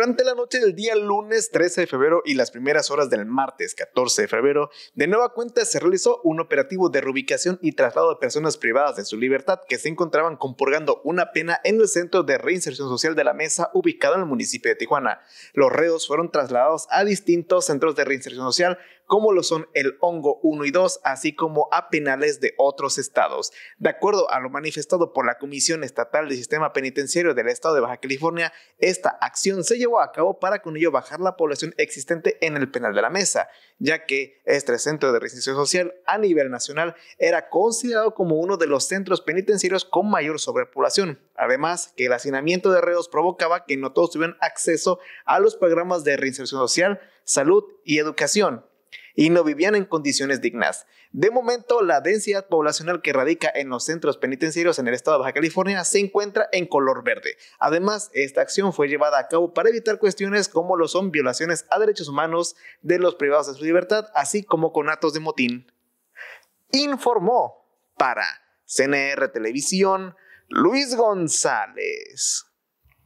Durante la noche del día lunes 13 de febrero y las primeras horas del martes 14 de febrero, de nueva cuenta se realizó un operativo de reubicación y traslado de personas privadas de su libertad que se encontraban compurgando una pena en el Centro de Reinserción Social de la Mesa ubicado en el municipio de Tijuana. Los reos fueron trasladados a distintos centros de reinserción social como lo son el Hongo 1 y 2, así como a penales de otros estados. De acuerdo a lo manifestado por la Comisión Estatal del Sistema Penitenciario del Estado de Baja California, esta acción se llevó a cabo para con ello bajar la población existente en el penal de la mesa, ya que este centro de reinserción social a nivel nacional era considerado como uno de los centros penitenciarios con mayor sobrepoblación. Además, que el hacinamiento de reos provocaba que no todos tuvieran acceso a los programas de reinserción social, salud y educación, y no vivían en condiciones dignas. De momento, la densidad poblacional que radica en los centros penitenciarios en el estado de Baja California se encuentra en color verde. Además, esta acción fue llevada a cabo para evitar cuestiones como lo son violaciones a derechos humanos de los privados de su libertad, así como con actos de motín. Informó para CNR Televisión Luis González.